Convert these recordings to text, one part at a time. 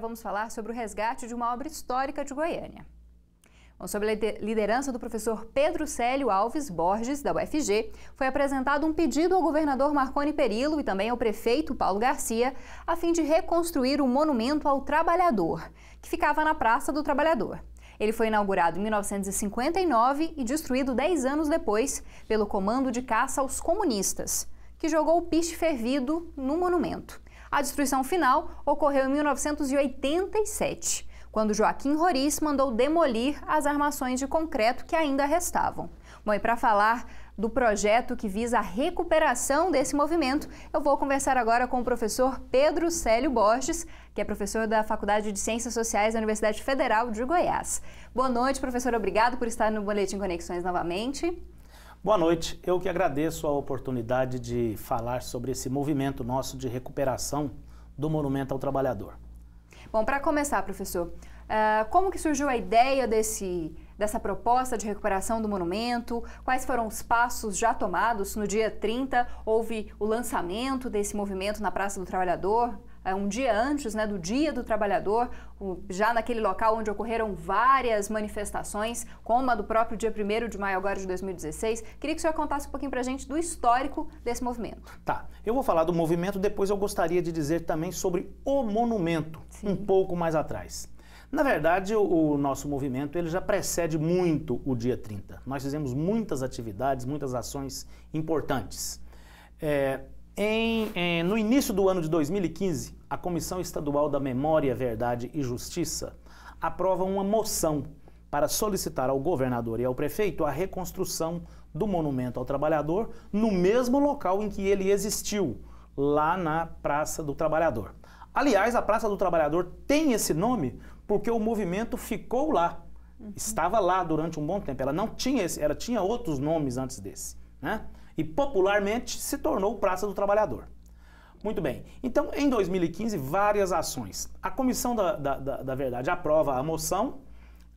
vamos falar sobre o resgate de uma obra histórica de Goiânia. Bom, sob a liderança do professor Pedro Célio Alves Borges, da UFG, foi apresentado um pedido ao governador Marconi Perillo e também ao prefeito Paulo Garcia, a fim de reconstruir o monumento ao trabalhador, que ficava na Praça do Trabalhador. Ele foi inaugurado em 1959 e destruído 10 anos depois pelo Comando de Caça aos Comunistas, que jogou o piche fervido no monumento. A destruição final ocorreu em 1987, quando Joaquim Roriz mandou demolir as armações de concreto que ainda restavam. Bom, e para falar do projeto que visa a recuperação desse movimento, eu vou conversar agora com o professor Pedro Célio Borges, que é professor da Faculdade de Ciências Sociais da Universidade Federal de Goiás. Boa noite, professor. Obrigado por estar no Boletim Conexões novamente. Boa noite. Eu que agradeço a oportunidade de falar sobre esse movimento nosso de recuperação do Monumento ao Trabalhador. Bom, para começar, professor, uh, como que surgiu a ideia desse, dessa proposta de recuperação do monumento? Quais foram os passos já tomados? No dia 30 houve o lançamento desse movimento na Praça do Trabalhador. É, um dia antes né, do Dia do Trabalhador, já naquele local onde ocorreram várias manifestações, como a do próprio dia 1 de maio agora de 2016. Queria que o senhor contasse um pouquinho para a gente do histórico desse movimento. Tá, eu vou falar do movimento, depois eu gostaria de dizer também sobre o monumento, Sim. um pouco mais atrás. Na verdade, o, o, nosso movimento ele já precede muito o dia 30. Nós fizemos muitas atividades, muitas ações importantes. É, em, em, é, no início do ano de 2015, a Comissão Estadual da Memória, Verdade e Justiça aprova uma moção para solicitar ao governador e ao prefeito a reconstrução do Monumento ao Trabalhador no mesmo local em que ele existiu, lá na Praça do Trabalhador. Aliás, a Praça do Trabalhador tem esse nome porque o movimento ficou lá, uhum. estava lá durante um bom tempo. Ela não tinha esse, ela tinha outros nomes antes desse, né? e popularmente se tornou Praça do Trabalhador. Muito bem. Então, em 2015, várias ações. A Comissão da, da, da, Verdade aprova a moção.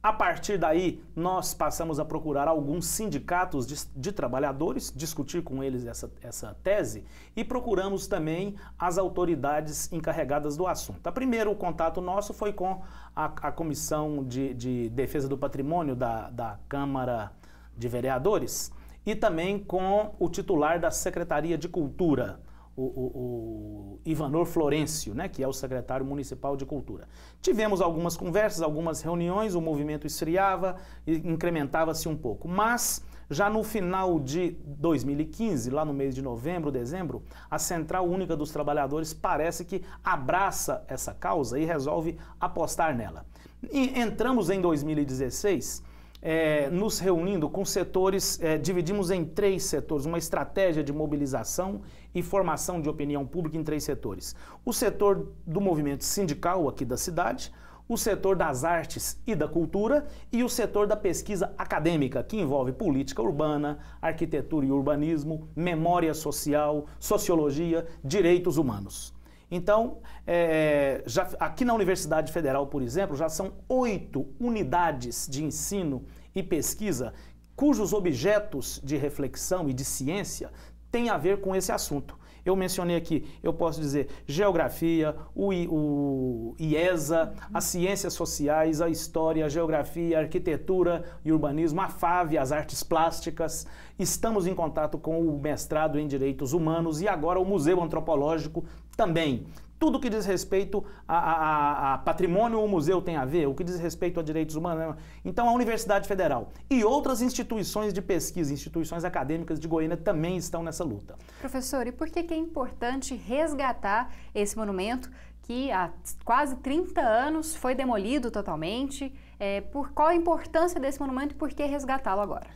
A partir daí, nós passamos a procurar alguns sindicatos de, de trabalhadores, discutir com eles essa, essa tese e procuramos também as autoridades encarregadas do assunto. A primeiro o contato nosso foi com a, a Comissão de, de Defesa do Patrimônio da, da Câmara de Vereadores e também com o titular da Secretaria de Cultura, o, o, o, Ivanor Florencio, né, que é o secretário municipal de cultura. Tivemos algumas conversas, algumas reuniões, o movimento esfriava e incrementava-se um pouco. Mas já no final de 2015, lá no mês de novembro, dezembro, a Central Única dos Trabalhadores parece que abraça essa causa e resolve apostar nela. E entramos em 2016 é, nos reunindo com setores, é, dividimos em três setores, uma estratégia de mobilização e formação de opinião pública em três setores. O setor do movimento sindical aqui da cidade, o setor das artes e da cultura e o setor da pesquisa acadêmica, que envolve política urbana, arquitetura e urbanismo, memória social, sociologia, direitos humanos. Então, é, já, aqui na Universidade Federal, por exemplo, já são oito unidades de ensino e pesquisa cujos objetos de reflexão e de ciência têm a ver com esse assunto. Eu mencionei aqui, eu posso dizer, geografia, o, I, o IESA, uhum. as ciências sociais, a história, a geografia, a arquitetura e urbanismo, a FAV, as artes plásticas. Estamos em contato com o mestrado em Direitos Humanos e agora o Museu Antropológico também tudo que diz respeito a, a, a, patrimônio ou museu tem a ver, o que diz respeito a direitos humanos. Então, a Universidade Federal e outras instituições de pesquisa, instituições acadêmicas de Goiânia também estão nessa luta. Professor, e por que, é importante resgatar esse monumento que há quase 30 anos foi demolido totalmente? É, por qual a importância desse monumento e por que resgatá-lo agora?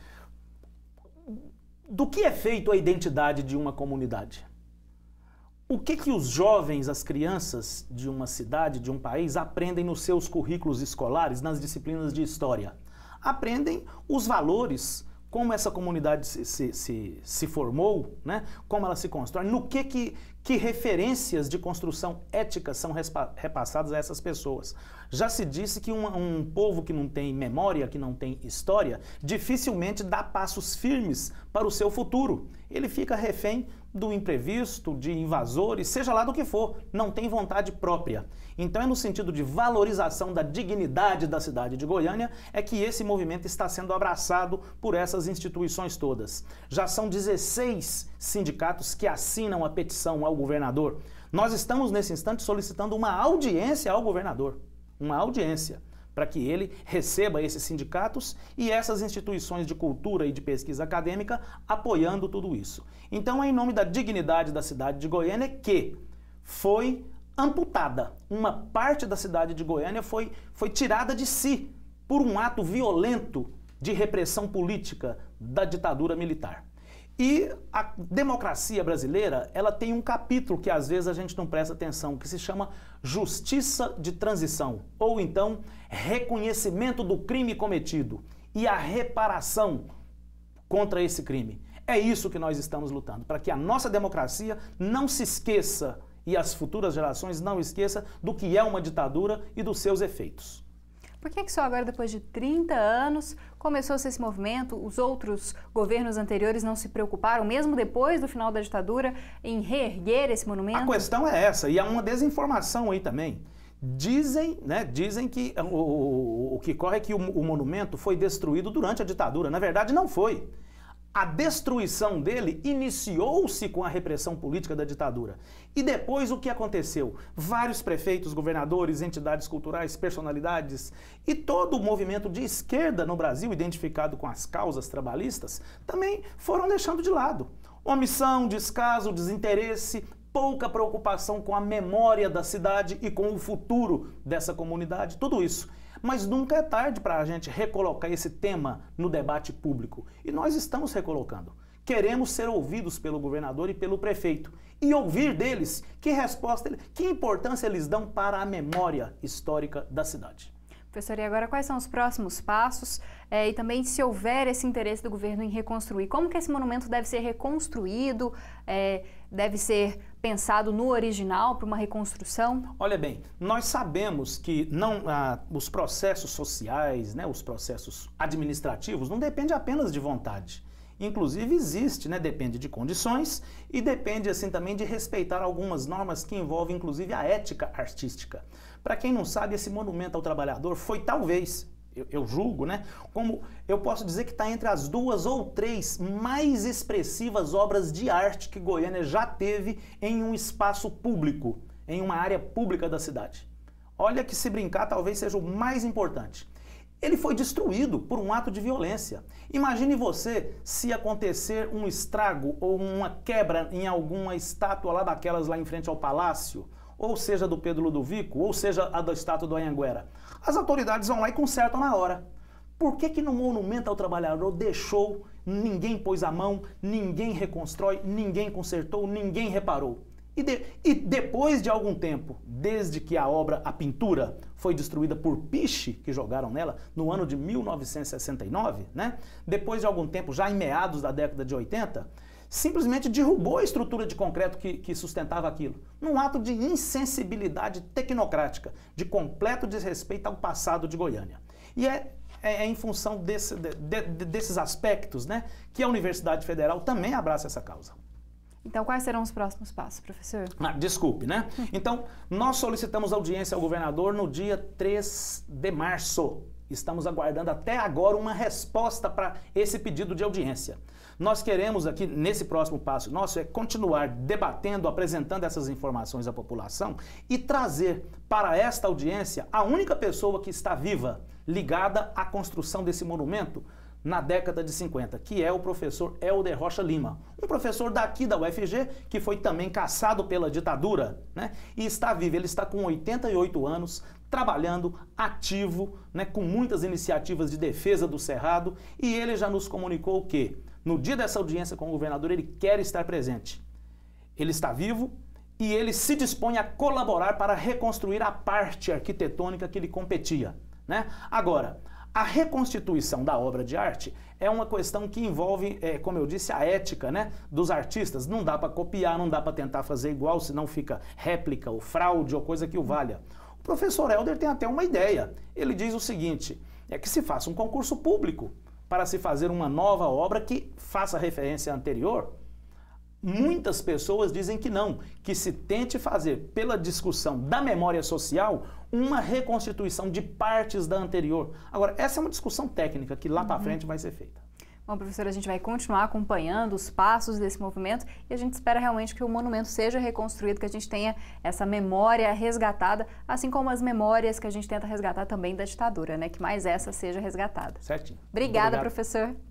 Do que é feito a identidade de uma comunidade? O que, que os jovens, as crianças de uma cidade, de um país, aprendem nos seus currículos escolares, nas disciplinas de história? Aprendem os valores, como essa comunidade se, se, se, se formou, né? como ela se constrói, no que, que, que referências de construção ética são repassadas a essas pessoas. Já se disse que um, um povo que não tem memória, que não tem história, dificilmente dá passos firmes para o seu futuro. Ele fica refém do imprevisto, de invasores, seja lá do que for, não tem vontade própria. Então é no sentido de valorização da dignidade da cidade de Goiânia é que esse movimento está sendo abraçado por essas instituições todas. Já são 16 sindicatos que assinam a petição ao governador. Nós estamos nesse instante solicitando uma audiência ao governador uma audiência para que ele receba esses sindicatos e essas instituições de cultura e de pesquisa acadêmica apoiando tudo isso. Então, é em nome da dignidade da cidade de Goiânia que foi amputada. Uma parte da cidade de Goiânia foi, foi tirada de si por um ato violento de repressão política da ditadura militar. E a democracia brasileira, ela tem um capítulo que às vezes a gente não presta atenção, que se chama justiça de transição, ou então reconhecimento do crime cometido e a reparação contra esse crime. É isso que nós estamos lutando, para que a nossa democracia não se esqueça e as futuras gerações não esqueçam do que é uma ditadura e dos seus efeitos. Por que, que só agora, depois de 30 anos, começou-se esse movimento? Os outros governos anteriores não se preocuparam, mesmo depois do final da ditadura, em reerguer esse monumento? A questão é essa, e há uma desinformação aí também. Dizem, né, dizem que o, o, o que corre é que o, o monumento foi destruído durante a ditadura. Na verdade, não foi. A destruição dele iniciou-se com a repressão política da ditadura. E depois o que aconteceu? Vários prefeitos, governadores, entidades culturais, personalidades e todo o movimento de esquerda no Brasil, identificado com as causas trabalhistas, também foram deixando de lado. Omissão, descaso, desinteresse, pouca preocupação com a memória da cidade e com o futuro dessa comunidade, tudo isso mas nunca é tarde para a gente recolocar esse tema no debate público. E nós estamos recolocando. Queremos ser ouvidos pelo governador e pelo prefeito e ouvir deles que resposta, que importância eles dão para a memória histórica da cidade. Professor, e agora quais são os próximos passos? é, e também se houver esse interesse do governo em reconstruir, como que esse monumento deve ser reconstruído, é, deve ser pensado no original para uma reconstrução? Olha bem, nós sabemos que não ah, os processos sociais, né, os processos administrativos, não depende apenas de vontade inclusive existe, né? depende de condições e depende assim também de respeitar algumas normas que envolvem inclusive a ética artística. Para quem não sabe, esse monumento ao trabalhador foi talvez eu, eu julgo, né? Como eu posso dizer que está entre as duas ou três mais expressivas obras de arte que Goiânia já teve em um espaço público, em uma área pública da cidade. Olha que se brincar talvez seja o mais importante. Ele foi destruído por um ato de violência. Imagine você se acontecer um estrago ou uma quebra em alguma estátua lá daquelas lá em frente ao palácio, ou seja do Pedro Ludovico, ou seja a da estátua do Anhanguera. As autoridades vão lá e consertam na hora. Por que, que no Monumento ao Trabalhador deixou, ninguém pôs a mão, ninguém reconstrói, ninguém consertou, ninguém reparou? E, de, e depois de algum tempo, desde que a obra, a pintura, foi destruída por piche que jogaram nela no ano de 1969, né? depois de algum tempo, já em meados da década de 80, simplesmente derrubou a estrutura de concreto que, que, sustentava aquilo. Num ato de insensibilidade tecnocrática, de completo desrespeito ao passado de Goiânia. E é, é, é em função desse, de, de, desses aspectos né, que a Universidade Federal também abraça essa causa. Então, quais serão os próximos passos, professor? Ah, desculpe, né? Então, nós solicitamos audiência ao governador no dia 3 de março Estamos aguardando até agora uma resposta para esse pedido de audiência. Nós queremos aqui, nesse próximo passo nosso, é continuar debatendo, apresentando essas informações à população e trazer para esta audiência a única pessoa que está viva, ligada à construção desse monumento na década de 50, que é o professor Helder Rocha Lima, um professor daqui da UFG que foi também caçado pela ditadura, né? E está vivo, ele está com 88 anos, trabalhando ativo, né, com muitas iniciativas de defesa do Cerrado, e ele já nos comunicou que, no dia dessa audiência com o governador, ele quer estar presente. Ele está vivo e ele se dispõe a colaborar para reconstruir a parte arquitetônica que lhe competia. Né? Agora, a reconstituição da obra de arte é uma questão que envolve, é, como eu disse, a ética né, dos artistas. Não dá para copiar, não dá para tentar fazer igual, senão fica réplica ou fraude ou coisa que o valha professor Helder tem até uma ideia. Ele diz o seguinte: é que se faça um concurso público para se fazer uma nova obra que faça referência à anterior. Muitas pessoas dizem que não, que se tente fazer, pela discussão da memória social, uma reconstituição de partes da anterior. Agora, essa é uma discussão técnica que lá uhum. para frente vai ser feita. Bom, professora, a gente vai continuar acompanhando os passos desse movimento e a gente espera realmente que o monumento seja reconstruído, que a gente tenha essa memória resgatada, assim como as memórias que a gente tenta resgatar também da ditadura, né? Que mais essa seja resgatada. Certo. Obrigada, professor.